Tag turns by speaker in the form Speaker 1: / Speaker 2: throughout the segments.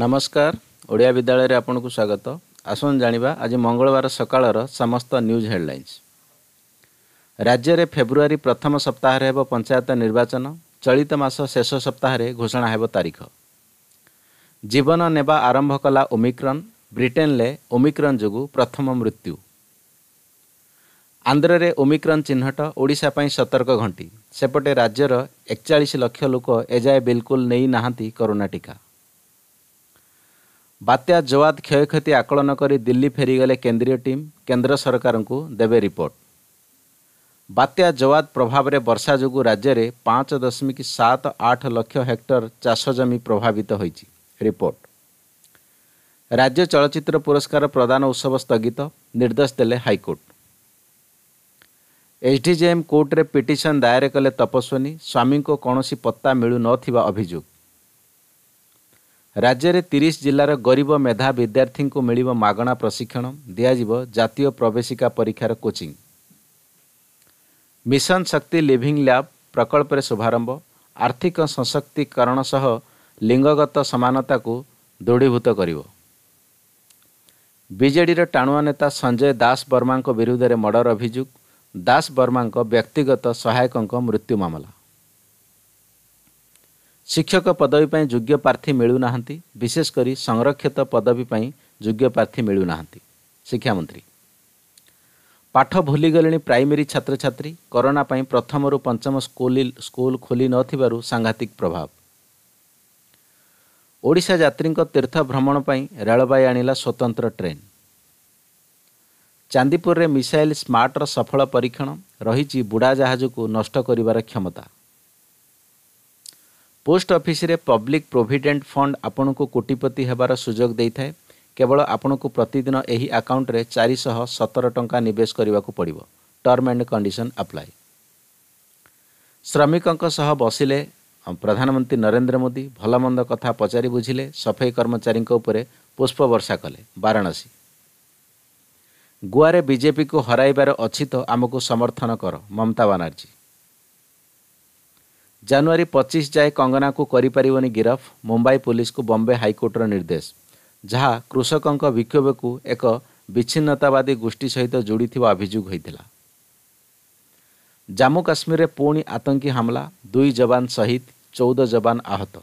Speaker 1: ନମସ୍କାର ଓଡ଼ିଆ ବିଦ୍ୟାଳୟରେ ଆପଣଙ୍କୁ ସ୍ୱାଗତ ଆସନ୍ତୁ ଜାଣିବା ଆଜି ମଙ୍ଗଳବାର ସକାଳର ସମସ୍ତ ନ୍ୟୁଜ୍ ହେଡ଼ଲାଇନ୍ସ ରାଜ୍ୟରେ ଫେବୃଆରୀ ପ୍ରଥମ ସପ୍ତାହରେ ହେବ ପଞ୍ଚାୟତ ନିର୍ବାଚନ ଚଳିତ ମାସ ଶେଷ ସପ୍ତାହରେ ଘୋଷଣା ହେବ ତାରିଖ ଜୀବନ ନେବା ଆରମ୍ଭ କଲା ଓମିକ୍ରନ୍ ବ୍ରିଟେନ୍ରେ ଓମିକ୍ରନ୍ ଯୋଗୁଁ ପ୍ରଥମ ମୃତ୍ୟୁ ଆନ୍ଧ୍ରରେ ଓମିକ୍ରନ୍ ଚିହ୍ନଟ ଓଡ଼ିଶା ପାଇଁ ସତର୍କ ଘଣ୍ଟି ସେପଟେ ରାଜ୍ୟର ଏକଚାଳିଶ ଲକ୍ଷ ଲୋକ ଏଯାଏ ବିଲକୁଲ ନେଇ ନାହାନ୍ତି କରୋନା ଟିକା ବାତ୍ୟା ଜୱାଦ କ୍ଷୟକ୍ଷତି ଆକଳନ କରି ଦିଲ୍ଲୀ ଫେରିଗଲେ କେନ୍ଦ୍ରୀୟ ଟିମ୍ କେନ୍ଦ୍ର ସରକାରଙ୍କୁ ଦେବେ ରିପୋର୍ଟ ବାତ୍ୟା ଜୱାଦ ପ୍ରଭାବରେ ବର୍ଷା ଯୋଗୁଁ ରାଜ୍ୟରେ ପାଞ୍ଚ ଦଶମିକ ସାତ ଆଠ ଲକ୍ଷ ହେକ୍ଟର ଚାଷ ଜମି ପ୍ରଭାବିତ ହୋଇଛି ରିପୋର୍ଟ ରାଜ୍ୟ ଚଳଚ୍ଚିତ୍ର ପୁରସ୍କାର ପ୍ରଦାନ ଉତ୍ସବ ସ୍ଥଗିତ ନିର୍ଦ୍ଦେଶ ଦେଲେ ହାଇକୋର୍ଟ ଏଚ୍ଡିଜେଏମ୍ କୋର୍ଟରେ ପିଟିସନ୍ ଦାୟର କଲେ ତପସ୍ୱିନୀ ସ୍ୱାମୀଙ୍କୁ କୌଣସି ପତ୍ତା ମିଳୁନଥିବା ଅଭିଯୋଗ ରାଜ୍ୟରେ ତିରିଶ ଜିଲ୍ଲାର ଗରିବ ମେଧା ବିଦ୍ୟାର୍ଥୀଙ୍କୁ ମିଳିବ ମାଗଣା ପ୍ରଶିକ୍ଷଣ ଦିଆଯିବ ଜାତୀୟ ପ୍ରବେଶିକା ପରୀକ୍ଷାର coaching mission Shakti living lab ପ୍ରକଳ୍ପରେ ଶୁଭାରମ୍ଭ ଆର୍ଥିକ ସଶକ୍ତିକରଣ ସହ ଲିଙ୍ଗଗତ ସମାନତାକୁ ଦୃଢ଼ୀଭୂତ କରିବ ବିଜେଡ଼ିର ଟାଣୁଆ ନେତା ସଞ୍ଜୟ ଦାସ ବର୍ମାଙ୍କ ବିରୁଦ୍ଧରେ ମର୍ଡର ଅଭିଯୋଗ ଦାସ ବର୍ମାଙ୍କ ବ୍ୟକ୍ତିଗତ ସହାୟକଙ୍କ ମୃତ୍ୟୁ ମାମଲା ଶିକ୍ଷକ ପଦବୀ ପାଇଁ ଯୋଗ୍ୟ ପ୍ରାର୍ଥୀ ମିଳୁନାହାନ୍ତି ବିଶେଷ କରି ସଂରକ୍ଷିତ ପଦବୀ ପାଇଁ ଯୋଗ୍ୟ ପ୍ରାର୍ଥୀ ମିଳୁନାହାନ୍ତି ଶିକ୍ଷାମନ୍ତ୍ରୀ ପାଠ ଭୁଲିଗଲେଣି ପ୍ରାଇମେରୀ ଛାତ୍ରଛାତ୍ରୀ କରୋନା ପାଇଁ ପ୍ରଥମରୁ ପଞ୍ଚମ ସ୍କୁଲ ସ୍କୁଲ ଖୋଲି ନଥିବାରୁ ସାଂଘାତିକ ପ୍ରଭାବ ଓଡ଼ିଶା ଯାତ୍ରୀଙ୍କ ତୀର୍ଥ ଭ୍ରମଣ ପାଇଁ ରେଳବାଇ ଆଣିଲା ସ୍ୱତନ୍ତ୍ର ଟ୍ରେନ୍ ଚାନ୍ଦିପୁରରେ ମିସାଇଲ୍ ସ୍ମାର୍ଟର ସଫଳ ପରୀକ୍ଷଣ ରହିଛି ବୁଡ଼ାଜାହାଜକୁ ନଷ୍ଟ କରିବାର କ୍ଷମତା ପୋଷ୍ଟ ଅଫିସରେ ପବ୍ଲିକ୍ ପ୍ରୋଭିଡେଣ୍ଟ ଫଣ୍ଡ ଆପଣଙ୍କୁ କୋଟିପତି ହେବାର ସୁଯୋଗ ଦେଇଥାଏ କେବଳ ଆପଣଙ୍କୁ ପ୍ରତିଦିନ ଏହି ଆକାଉଣ୍ଟରେ ଚାରିଶହ ସତର ଟଙ୍କା ନିବେଶ କରିବାକୁ ପଡ଼ିବ ଟର୍ମ ଆଣ୍ଡ କଣ୍ଡିସନ୍ ଆପ୍ଲାଏ ଶ୍ରମିକଙ୍କ ସହ ବସିଲେ ପ୍ରଧାନମନ୍ତ୍ରୀ ନରେନ୍ଦ୍ର ମୋଦି ଭଲମନ୍ଦ କଥା ପଚାରି ବୁଝିଲେ ସଫେଇ କର୍ମଚାରୀଙ୍କ ଉପରେ ପୁଷ୍ପ ବର୍ଷା କଲେ ବାରାଣସୀ ଗୋଆରେ ବିଜେପିକୁ ହରାଇବାର ଅଛି ତ ଆମକୁ ସମର୍ଥନ କର ମମତା ବାନାର୍ଜୀ ଜାନୁଆରୀ ପଚିଶ ଯାଏ କଙ୍ଗନାକୁ କରିପାରିବନି ଗିରଫ ମୁମ୍ବାଇ ପୋଲିସକୁ ବମ୍ବେ ହାଇକୋର୍ଟର ନିର୍ଦ୍ଦେଶ ଯାହା କୃଷକଙ୍କ ବିକ୍ଷୋଭକୁ ଏକ ବିଚ୍ଛିନ୍ନତାବାଦୀ ଗୋଷ୍ଠୀ ସହିତ ଯୋଡ଼ିଥିବା ଅଭିଯୋଗ ହୋଇଥିଲା ଜାମ୍ମୁ କାଶ୍ମୀରରେ ପୁଣି ଆତଙ୍କୀ ହାମଲା ଦୁଇ ଯବାନ ସହିତ ଚଉଦ ଯବାନ ଆହତ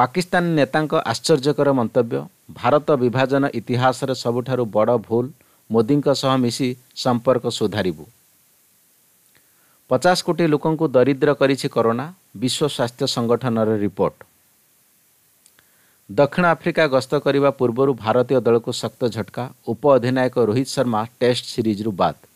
Speaker 1: ପାକିସ୍ତାନ ନେତାଙ୍କ ଆଶ୍ଚର୍ଯ୍ୟକର ମନ୍ତବ୍ୟ ଭାରତ ବିଭାଜନ ଇତିହାସରେ ସବୁଠାରୁ ବଡ଼ ଭୁଲ ମୋଦିଙ୍କ ସହ ମିଶି ସମ୍ପର୍କ ସୁଧାରିବୁ ପଚାଶ କୋଟି ଲୋକଙ୍କୁ ଦରିଦ୍ର କରିଛି କରୋନା ବିଶ୍ୱ ସ୍ୱାସ୍ଥ୍ୟ ସଂଗଠନର ରିପୋର୍ଟ ଦକ୍ଷିଣ ଆଫ୍ରିକା ଗସ୍ତ କରିବା ପୂର୍ବରୁ ଭାରତୀୟ ଦଳକୁ ଶକ୍ତ ଝଟକା ଉପ ଅଧିନାୟକ ରୋହିତ ଶର୍ମା ଟେଷ୍ଟ ସିରିଜ୍ରୁ ବାଦ୍